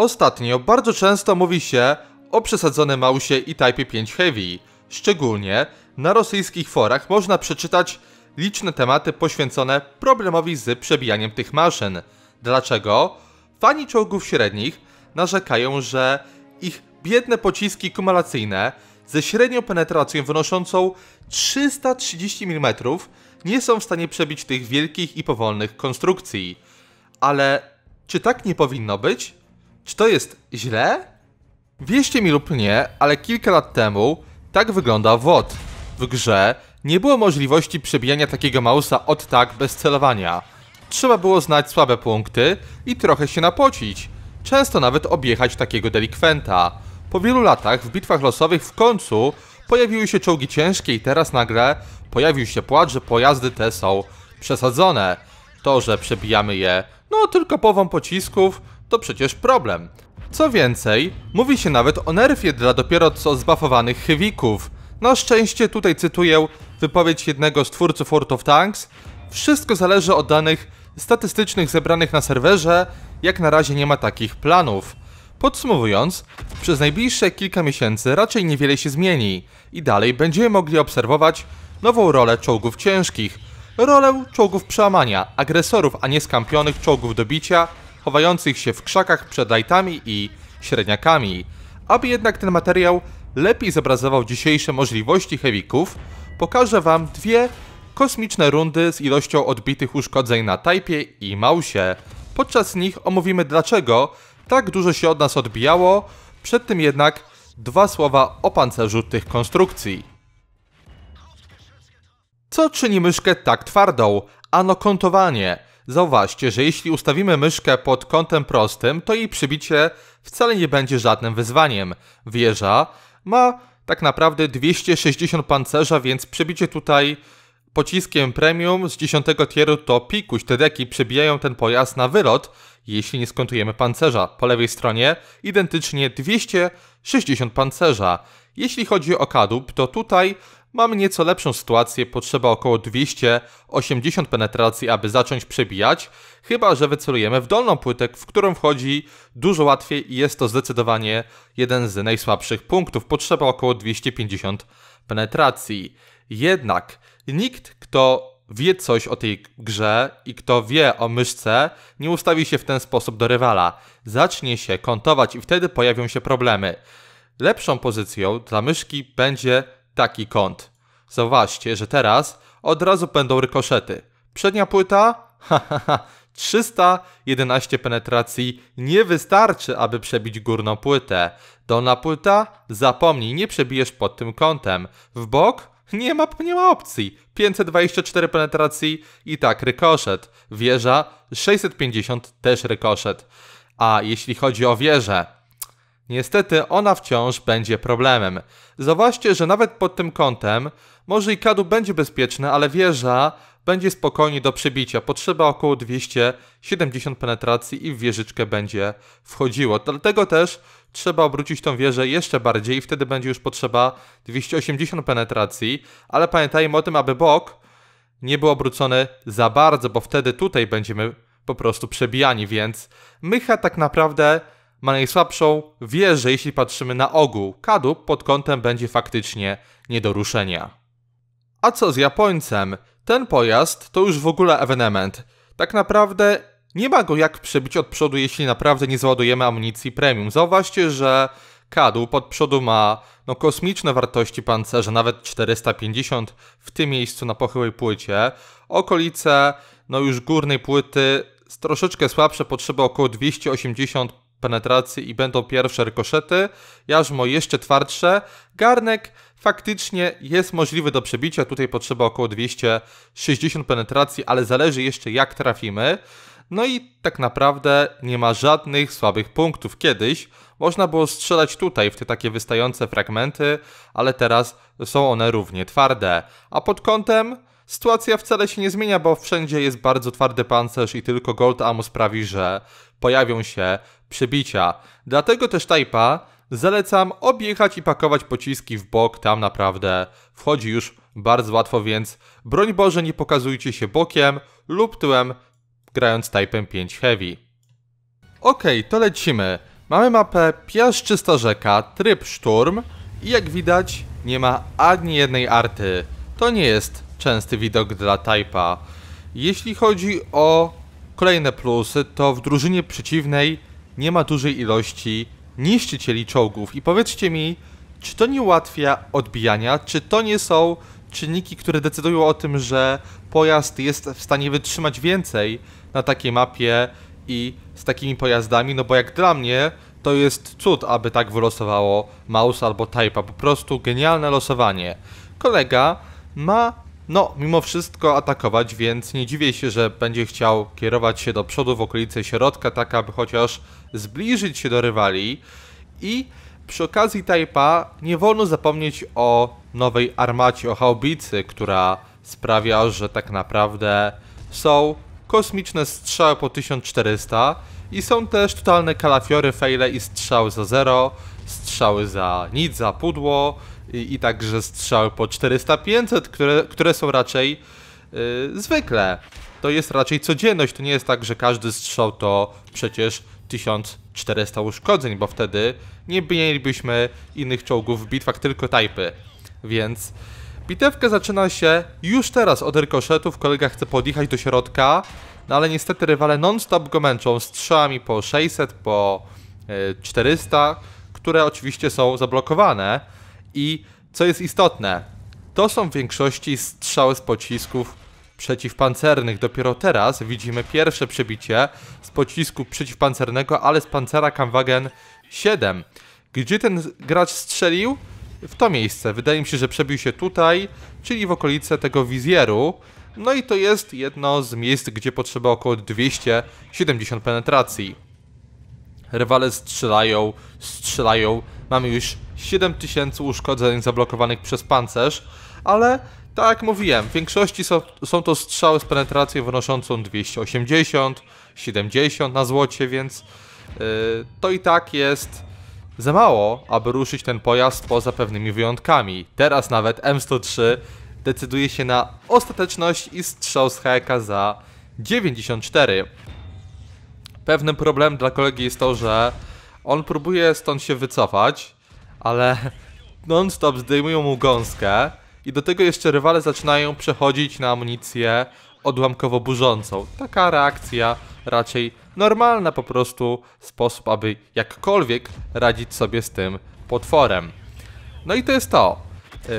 Ostatnio bardzo często mówi się o przesadzonym Mausie i Type 5 Heavy. Szczególnie na rosyjskich forach można przeczytać liczne tematy poświęcone problemowi z przebijaniem tych maszyn. Dlaczego? Fani czołgów średnich narzekają, że ich biedne pociski kumulacyjne ze średnią penetracją wynoszącą 330 mm nie są w stanie przebić tych wielkich i powolnych konstrukcji. Ale czy tak nie powinno być? Czy to jest źle? Wierzcie mi lub nie, ale kilka lat temu tak wygląda WOD. W grze nie było możliwości przebijania takiego mausa od tak bez celowania. Trzeba było znać słabe punkty i trochę się napocić. Często nawet objechać takiego delikwenta. Po wielu latach w bitwach losowych w końcu pojawiły się czołgi ciężkie i teraz nagle pojawił się płacz, że pojazdy te są przesadzone. To, że przebijamy je, no tylko połową pocisków, to przecież problem. Co więcej, mówi się nawet o nerfie dla dopiero co zbafowanych chywików. Na szczęście tutaj cytuję wypowiedź jednego z twórców World of Tanks. Wszystko zależy od danych statystycznych zebranych na serwerze, jak na razie nie ma takich planów. Podsumowując, przez najbliższe kilka miesięcy raczej niewiele się zmieni i dalej będziemy mogli obserwować nową rolę czołgów ciężkich, rolę czołgów przełamania, agresorów, a nie skampionych czołgów do bicia, chowających się w krzakach przed lajtami i średniakami. Aby jednak ten materiał lepiej zobrazował dzisiejsze możliwości heavików, pokażę Wam dwie kosmiczne rundy z ilością odbitych uszkodzeń na tajpie i Mausie. Podczas nich omówimy dlaczego tak dużo się od nas odbijało, przed tym jednak dwa słowa o pancerzu tych konstrukcji. Co czyni myszkę tak twardą? Ano kątowanie. Zauważcie, że jeśli ustawimy myszkę pod kątem prostym, to jej przybicie wcale nie będzie żadnym wyzwaniem. Wieża ma tak naprawdę 260 pancerza, więc przybicie tutaj pociskiem premium z 10 tieru to pikuś. Te deki przebijają ten pojazd na wylot, jeśli nie skontujemy pancerza. Po lewej stronie identycznie 260 pancerza. Jeśli chodzi o kadłub, to tutaj Mamy nieco lepszą sytuację, potrzeba około 280 penetracji, aby zacząć przebijać, chyba że wycelujemy w dolną płytę, w którą wchodzi dużo łatwiej i jest to zdecydowanie jeden z najsłabszych punktów. Potrzeba około 250 penetracji. Jednak nikt, kto wie coś o tej grze i kto wie o myszce, nie ustawi się w ten sposób do rywala. Zacznie się kontować i wtedy pojawią się problemy. Lepszą pozycją dla myszki będzie taki kąt. Zauważcie, że teraz od razu będą rykoszety. Przednia płyta? Ha, ha, ha. 311 penetracji nie wystarczy, aby przebić górną płytę. Dolna płyta? Zapomnij, nie przebijesz pod tym kątem. W bok? Nie ma, nie ma opcji. 524 penetracji i tak rykoszet. Wieża 650 też rykoszet. A jeśli chodzi o wieżę, Niestety ona wciąż będzie problemem. Zauważcie, że nawet pod tym kątem może i kadu będzie bezpieczny, ale wieża będzie spokojnie do przebicia. Potrzeba około 270 penetracji i w wieżyczkę będzie wchodziło. Dlatego też trzeba obrócić tą wieżę jeszcze bardziej i wtedy będzie już potrzeba 280 penetracji. Ale pamiętajmy o tym, aby bok nie był obrócony za bardzo, bo wtedy tutaj będziemy po prostu przebijani, więc mycha tak naprawdę ma najsłabszą, wieżę, że jeśli patrzymy na ogół, kadłub pod kątem będzie faktycznie nie do ruszenia. A co z Japońcem? Ten pojazd to już w ogóle ewenement. Tak naprawdę nie ma go jak przebić od przodu, jeśli naprawdę nie załadujemy amunicji premium. Zauważcie, że kadłub od przodu ma no, kosmiczne wartości pancerza, nawet 450 w tym miejscu na pochyłej płycie. Okolice no, już górnej płyty troszeczkę słabsze, potrzeba około 280 penetracji i będą pierwsze rykoszety, jarzmo jeszcze twardsze, garnek faktycznie jest możliwy do przebicia, tutaj potrzeba około 260 penetracji, ale zależy jeszcze jak trafimy. No i tak naprawdę nie ma żadnych słabych punktów. Kiedyś można było strzelać tutaj w te takie wystające fragmenty, ale teraz są one równie twarde. A pod kątem sytuacja wcale się nie zmienia, bo wszędzie jest bardzo twardy pancerz i tylko Gold Ammo sprawi, że pojawią się przebicia. Dlatego też Tajpa zalecam objechać i pakować pociski w bok, tam naprawdę wchodzi już bardzo łatwo, więc broń Boże nie pokazujcie się bokiem lub tyłem grając Type'em 5 Heavy. Ok, to lecimy. Mamy mapę Piaszczysta Rzeka, tryb Szturm i jak widać nie ma ani jednej arty. To nie jest częsty widok dla Taipa. Jeśli chodzi o kolejne plusy, to w drużynie przeciwnej nie ma dużej ilości niszczycieli czołgów. I powiedzcie mi, czy to nie ułatwia odbijania, czy to nie są czynniki, które decydują o tym, że pojazd jest w stanie wytrzymać więcej na takiej mapie i z takimi pojazdami, no bo jak dla mnie to jest cud, aby tak wylosowało Mouse albo Type'a, po prostu genialne losowanie. Kolega ma no, mimo wszystko atakować, więc nie dziwię się, że będzie chciał kierować się do przodu w okolicy środka, tak aby chociaż zbliżyć się do rywali. I przy okazji Tajpa nie wolno zapomnieć o nowej armacie, o haubicy, która sprawia, że tak naprawdę są kosmiczne strzały po 1400 i są też totalne kalafiory, fejle i strzały za zero, strzały za nic, za pudło, i, i także strzał po 400-500, które, które są raczej yy, zwykle. To jest raczej codzienność, to nie jest tak, że każdy strzał to przecież 1400 uszkodzeń, bo wtedy nie mielibyśmy innych czołgów w bitwach, tylko typy. Więc bitewka zaczyna się już teraz od rykoszetów, kolega chce podjechać do środka, no ale niestety rywale non-stop go męczą strzałami po 600, po 400, y, które oczywiście są zablokowane i co jest istotne, to są w większości strzały z pocisków przeciwpancernych. Dopiero teraz widzimy pierwsze przebicie z pocisku przeciwpancernego, ale z pancera Kamwagen 7. Gdzie ten gracz strzelił? W to miejsce. Wydaje mi się, że przebił się tutaj, czyli w okolice tego wizjeru. No i to jest jedno z miejsc, gdzie potrzeba około 270 penetracji. Rywale strzelają, strzelają. Mamy już 7000 uszkodzeń zablokowanych przez pancerz, ale tak jak mówiłem, w większości są, są to strzały z penetracją wynoszącą 280, 70 na złocie, więc yy, to i tak jest za mało, aby ruszyć ten pojazd poza pewnymi wyjątkami. Teraz nawet M103 decyduje się na ostateczność i strzał z HK za 94. Pewnym problemem dla kolegi jest to, że on próbuje stąd się wycofać, ale non-stop zdejmują mu gąskę i do tego jeszcze rywale zaczynają przechodzić na amunicję odłamkowo burzącą. Taka reakcja raczej normalna po prostu sposób, aby jakkolwiek radzić sobie z tym potworem. No i to jest to.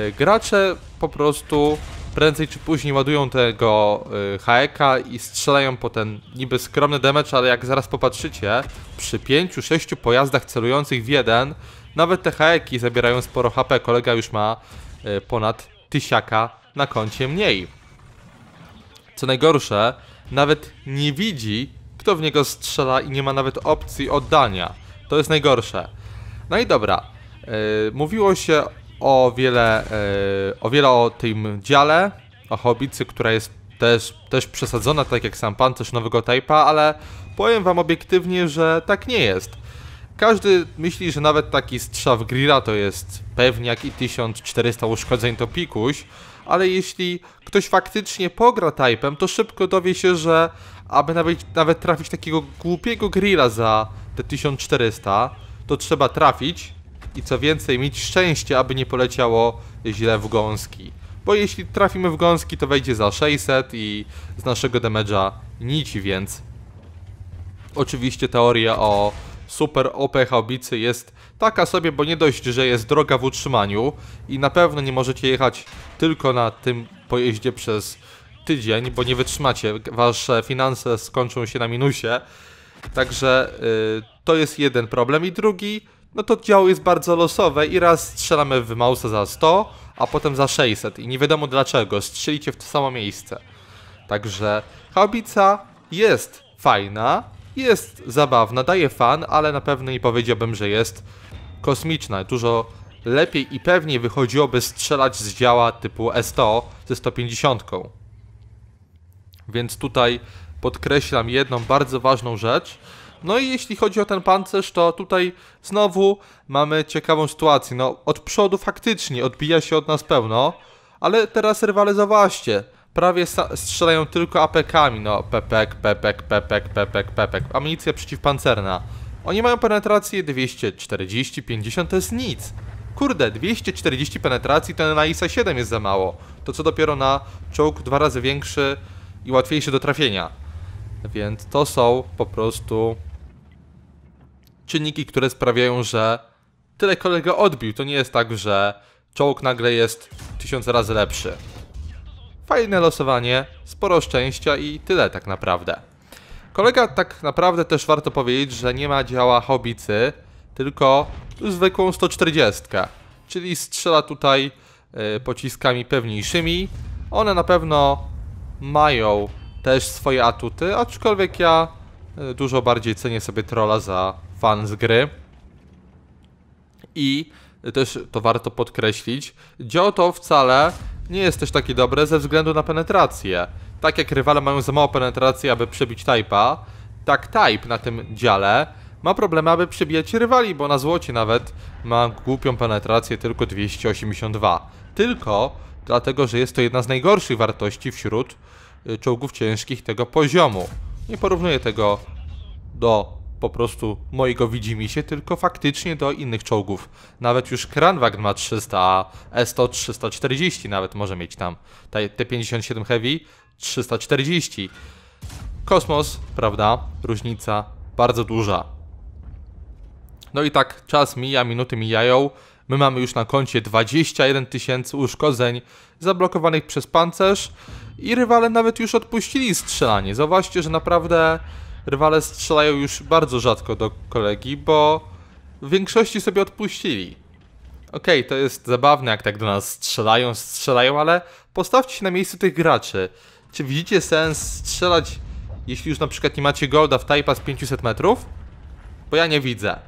Y, gracze po prostu prędzej czy później ładują tego y, haeka i strzelają po ten niby skromny damage, ale jak zaraz popatrzycie, przy 5-6 pojazdach celujących w jeden, nawet te haeki zabierają sporo HP. Kolega już ma e, ponad tysiaka na koncie mniej. Co najgorsze, nawet nie widzi, kto w niego strzela i nie ma nawet opcji oddania. To jest najgorsze. No i dobra. E, mówiło się o wiele, e, o wiele o tym dziale, o hobicy, która jest też, też przesadzona, tak jak sam pan, coś nowego typa, ale powiem wam obiektywnie, że tak nie jest. Każdy myśli, że nawet taki strzał grilla to jest pewniak i 1400 uszkodzeń to pikuś, ale jeśli ktoś faktycznie pogra typem, to szybko dowie się, że aby nawet, nawet trafić takiego głupiego grilla za te 1400, to trzeba trafić i co więcej mieć szczęście, aby nie poleciało źle w gąski. Bo jeśli trafimy w gąski, to wejdzie za 600 i z naszego damage'a nic, więc... Oczywiście teoria o Super OP Haubicy jest taka sobie, bo nie dość, że jest droga w utrzymaniu i na pewno nie możecie jechać tylko na tym pojeździe przez tydzień, bo nie wytrzymacie, wasze finanse skończą się na minusie. Także yy, to jest jeden problem. I drugi, no to działo jest bardzo losowe i raz strzelamy w Mausa za 100, a potem za 600 i nie wiadomo dlaczego, strzelicie w to samo miejsce. Także haubica jest fajna, jest zabawna, daje fan, ale na pewno nie powiedziałbym, że jest kosmiczna. Dużo lepiej i pewniej wychodziłoby strzelać z działa typu S100 ze 150. Więc tutaj podkreślam jedną bardzo ważną rzecz. No i jeśli chodzi o ten pancerz, to tutaj znowu mamy ciekawą sytuację. No, od przodu faktycznie odbija się od nas pełno, ale teraz rywalizowałaście prawie strzelają tylko APKami, no pepek, pepek, pepek, pepek, pepek, amunicja przeciwpancerna. Oni mają penetrację 240, 50 to jest nic. Kurde, 240 penetracji to na ISA 7 jest za mało. To co dopiero na czołg dwa razy większy i łatwiejszy do trafienia. Więc to są po prostu czynniki, które sprawiają, że tyle kolega odbił. To nie jest tak, że czołg nagle jest tysiąc razy lepszy fajne losowanie, sporo szczęścia i tyle tak naprawdę. Kolega tak naprawdę też warto powiedzieć, że nie ma działa hobicy, tylko zwykłą 140, czyli strzela tutaj y, pociskami pewniejszymi. One na pewno mają też swoje atuty, aczkolwiek ja y, dużo bardziej cenię sobie trolla za fan z gry. I też to warto podkreślić, działa to wcale nie jest też takie dobre ze względu na penetrację. Tak jak rywale mają za mało penetracji, aby przebić Type'a, tak Type na tym dziale ma problemy, aby przebijać rywali, bo na złocie nawet ma głupią penetrację tylko 282. Tylko dlatego, że jest to jedna z najgorszych wartości wśród y, czołgów ciężkich tego poziomu. Nie porównuję tego do po prostu mojego widzimy się, tylko faktycznie do innych czołgów. Nawet już Kranwagen ma 300, a E100 340 nawet może mieć tam. T57 Heavy 340. Kosmos, prawda? Różnica bardzo duża. No i tak czas mija, minuty mijają. My mamy już na koncie 21 tysięcy uszkodzeń zablokowanych przez pancerz i rywale nawet już odpuścili strzelanie. Zauważcie, że naprawdę rywale strzelają już bardzo rzadko do kolegi, bo w większości sobie odpuścili. Okej, okay, to jest zabawne, jak tak do nas strzelają, strzelają, ale postawcie się na miejscu tych graczy. Czy widzicie sens strzelać, jeśli już na przykład nie macie golda w typa z 500 metrów? Bo ja nie widzę.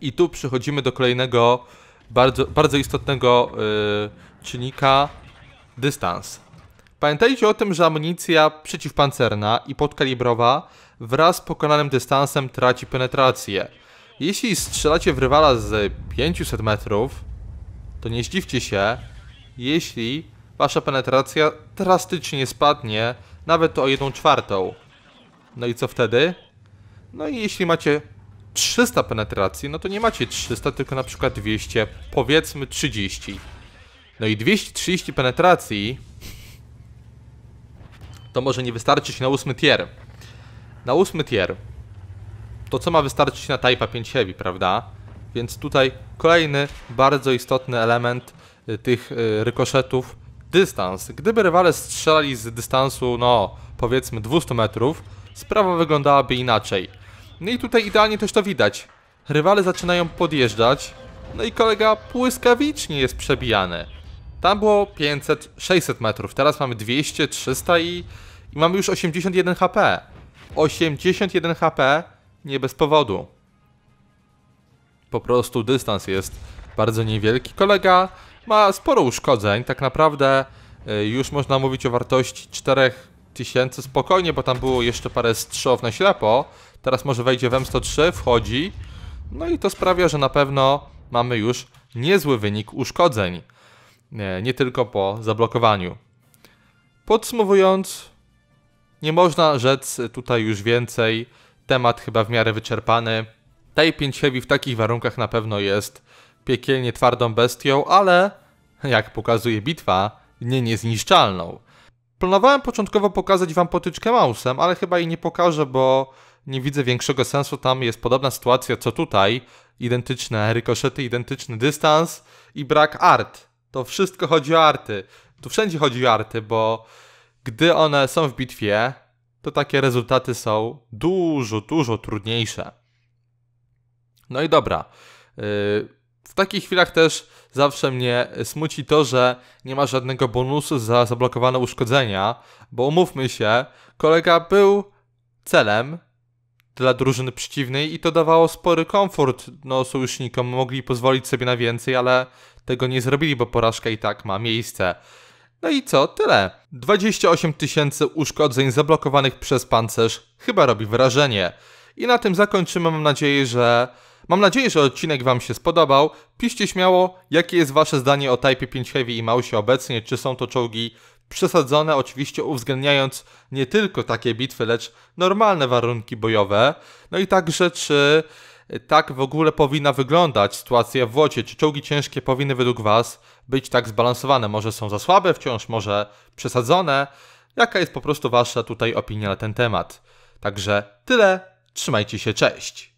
I tu przechodzimy do kolejnego bardzo, bardzo istotnego yy, czynnika dystans. Pamiętajcie o tym, że amunicja przeciwpancerna i podkalibrowa wraz z pokonanym dystansem traci penetrację. Jeśli strzelacie w rywala z 500 metrów, to nie zdziwcie się, jeśli wasza penetracja drastycznie spadnie, nawet o 1 czwartą. No i co wtedy? No i jeśli macie 300 penetracji, no to nie macie 300, tylko na przykład 200, powiedzmy 30. No i 230 penetracji to może nie wystarczyć na ósmy tier. Na ósmy tier to co ma wystarczyć na Type 5 Heavy, prawda? Więc tutaj kolejny bardzo istotny element y, tych y, rykoszetów, dystans. Gdyby rywale strzelali z dystansu, no powiedzmy 200 metrów, sprawa wyglądałaby inaczej. No i tutaj idealnie też to widać. Rywale zaczynają podjeżdżać, no i kolega błyskawicznie jest przebijany. Tam było 500-600 metrów, teraz mamy 200-300 i i mamy już 81 HP. 81 HP nie bez powodu. Po prostu dystans jest bardzo niewielki. Kolega ma sporo uszkodzeń, tak naprawdę y, już można mówić o wartości 4000 spokojnie, bo tam było jeszcze parę strzałów na ślepo. Teraz może wejdzie w M103, wchodzi. No i to sprawia, że na pewno mamy już niezły wynik uszkodzeń. Nie, y, nie tylko po zablokowaniu. Podsumowując, nie można rzec tutaj już więcej. Temat chyba w miarę wyczerpany. Tej 5 Heavy w takich warunkach na pewno jest piekielnie twardą bestią, ale jak pokazuje bitwa, nie niezniszczalną. Planowałem początkowo pokazać wam potyczkę mausem, ale chyba jej nie pokażę, bo nie widzę większego sensu. Tam jest podobna sytuacja co tutaj. Identyczne rykoszety, identyczny dystans i brak art. To wszystko chodzi o arty. Tu wszędzie chodzi o arty, bo gdy one są w bitwie, to takie rezultaty są dużo, dużo trudniejsze. No i dobra. Yy, w takich chwilach też zawsze mnie smuci to, że nie ma żadnego bonusu za zablokowane uszkodzenia, bo umówmy się, kolega był celem dla drużyny przeciwnej i to dawało spory komfort no, sojusznikom. Mogli pozwolić sobie na więcej, ale tego nie zrobili, bo porażka i tak ma miejsce. No i co? Tyle. 28 tysięcy uszkodzeń zablokowanych przez pancerz chyba robi wrażenie. I na tym zakończymy. Mam nadzieję, że Mam nadzieję, że odcinek Wam się spodobał. Piszcie śmiało, jakie jest Wasze zdanie o Type 5 Heavy i Mausie obecnie, czy są to czołgi przesadzone, oczywiście uwzględniając nie tylko takie bitwy, lecz normalne warunki bojowe. No i także, czy tak w ogóle powinna wyglądać sytuacja w Łodzi. Czy czołgi ciężkie powinny według Was być tak zbalansowane? Może są za słabe wciąż, może przesadzone? Jaka jest po prostu Wasza tutaj opinia na ten temat? Także tyle, trzymajcie się, cześć!